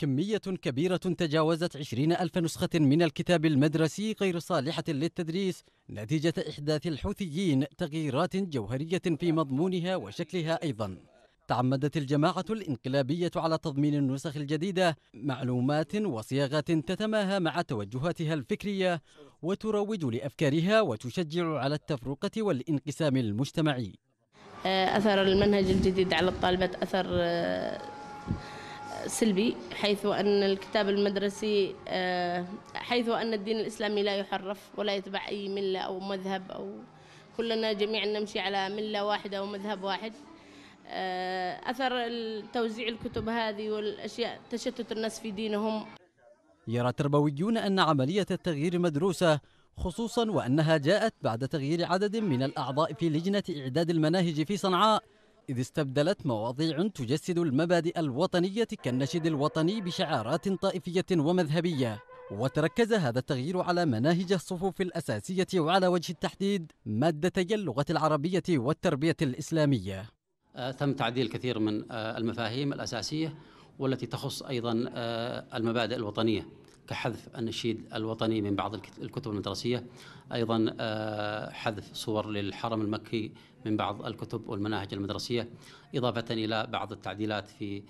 كمية كبيرة تجاوزت 20 ألف نسخة من الكتاب المدرسي غير صالحة للتدريس نتيجة إحداث الحوثيين تغييرات جوهرية في مضمونها وشكلها أيضا تعمدت الجماعة الإنقلابية على تضمين النسخ الجديدة معلومات وصياغات تتماهى مع توجهاتها الفكرية وتروج لأفكارها وتشجع على التفرقة والانقسام المجتمعي آه، أثر المنهج الجديد على الطالبات أثر آه، سلبي حيث أن الكتاب المدرسي آه، حيث أن الدين الإسلامي لا يحرف ولا يتبع أي ملة أو مذهب أو كلنا جميعا نمشي على ملة واحدة ومذهب واحد آه، أثر توزيع الكتب هذه والأشياء تشتت الناس في دينهم يرى التربويون أن عملية التغيير مدروسة خصوصا وأنها جاءت بعد تغيير عدد من الأعضاء في لجنة إعداد المناهج في صنعاء إذ استبدلت مواضيع تجسد المبادئ الوطنية كالنشيد الوطني بشعارات طائفية ومذهبية وتركز هذا التغيير على مناهج الصفوف الأساسية وعلى وجه التحديد مادتي اللغة العربية والتربية الإسلامية آه، تم تعديل كثير من آه، المفاهيم الأساسية والتي تخص أيضا آه، المبادئ الوطنية كحذف النشيد الوطني من بعض الكتب المدرسية أيضا آه، حذف صور للحرم المكي من بعض الكتب والمناهج المدرسية إضافة إلى بعض التعديلات في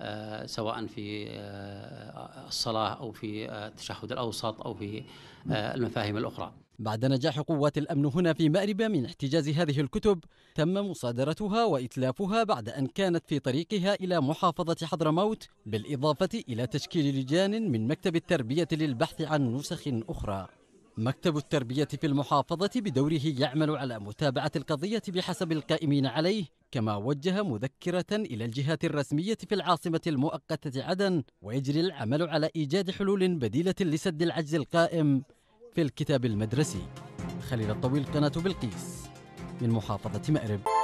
آه، سواء في آه، الصلاة أو في التشهد الأوسط أو في المفاهيم الأخرى بعد نجاح قوات الأمن هنا في مأرب من احتجاز هذه الكتب تم مصادرتها وإتلافها بعد أن كانت في طريقها إلى محافظة حضرموت بالإضافة إلى تشكيل لجان من مكتب التربية للبحث عن نسخ أخرى مكتب التربية في المحافظة بدوره يعمل على متابعة القضية بحسب القائمين عليه كما وجه مذكرة إلى الجهات الرسمية في العاصمة المؤقتة عدن ويجري العمل على إيجاد حلول بديلة لسد العجز القائم في الكتاب المدرسي خليل الطويل قناة بلقيس من محافظة مأرب